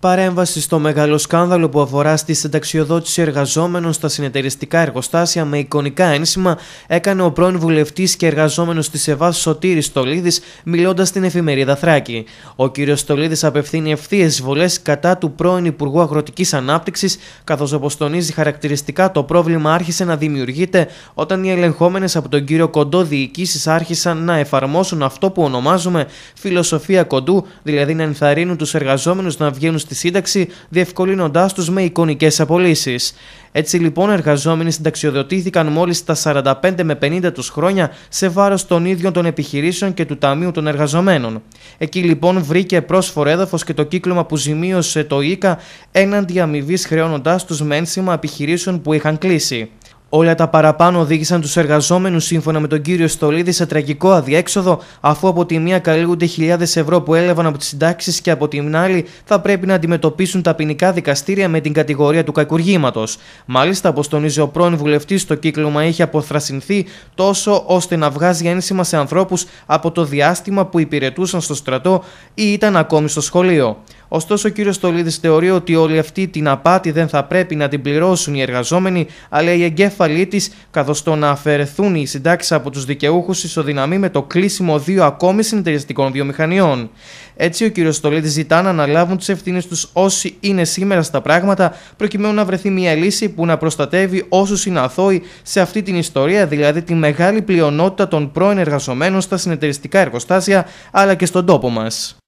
Παρέμβαση στο μεγάλο σκάνδαλο που αφορά στη συνταξιοδότηση εργαζόμενων στα συνεταιριστικά εργοστάσια με εικονικά ένσημα έκανε ο πρώην βουλευτής και εργαζόμενος της ΕΒΑ Σωτήρης Στολίδης, μιλώντας στην εφημερίδα Θράκη. Ο κ. Στολίδης απευθύνει ευθείες βολέ κατά του πρώην Υπουργού Αγροτικής Ανάπτυξης, καθώς όπως τονίζει χαρακτηριστικά το πρόβλημα άρχισε να δημιουργείται όταν οι ελεγχόμενες από τον κύριο Κοντό διοικήσεις άρχισαν να εφαρμόσουν αυτό που ονομάζουμε φιλοσοφία κοντού, δηλαδή να ενθαρρύνουν τους εργαζόμενους να βγαίνουν στη σύνταξη, διευκολύνοντάς τους με εικονικές απολύσεις. Έτσι λοιπόν, εργαζόμενοι συνταξιοδοτήθηκαν μόλις τα 45 με 50 τους χρόνια σε βάρος των ίδιων των επιχειρήσεων και του Ταμείου των Εργαζομένων. Εκεί λοιπόν βρήκε πρόσφορο έδαφος και το κύκλωμα που ζημίωσε το ΙΚΑ έναντι αμοιβής χρεώνοντάς τους με ένσημα επιχειρήσεων που είχαν κλείσει. Όλα τα παραπάνω οδήγησαν τους εργαζόμενους, σύμφωνα με τον κύριο Στολίδη, σε τραγικό αδιέξοδο, αφού από τη μία καλύγονται χιλιάδες ευρώ που έλαβαν από τις συντάξεις και από την άλλη θα πρέπει να αντιμετωπίσουν τα ποινικά δικαστήρια με την κατηγορία του κακουργήματος. Μάλιστα, όπως τονίζει ο πρώην βουλευτής, το κύκλωμα έχει αποθρασινθεί τόσο ώστε να βγάζει ένσημα σε ανθρώπους από το διάστημα που υπηρετούσαν στο στρατό ή ήταν ακόμη στο σχολείο. Ωστόσο, ο κύριος Στολίδης θεωρεί ότι όλη αυτή την απάτη δεν θα πρέπει να την πληρώσουν οι εργαζόμενοι, αλλά η εγκέφαλοι της, καθώς το να αφαιρεθούν οι συντάξεις από τους δικαιούχους ισοδυναμεί με το κλείσιμο δύο ακόμη συνεταιριστικών βιομηχανιών. Έτσι, ο κ. Στολίτη ζητά να αναλάβουν τις ευθύνες τους όσοι είναι σήμερα στα πράγματα, προκειμένου να βρεθεί μια λύση που να προστατεύει όσους είναι αθώοι σε αυτή την ιστορία, δηλαδή τη μεγάλη πλειονότητα των πρώην εργαζομένων στα συνεταιριστικά εργοστάσια αλλά και στον τόπο μας.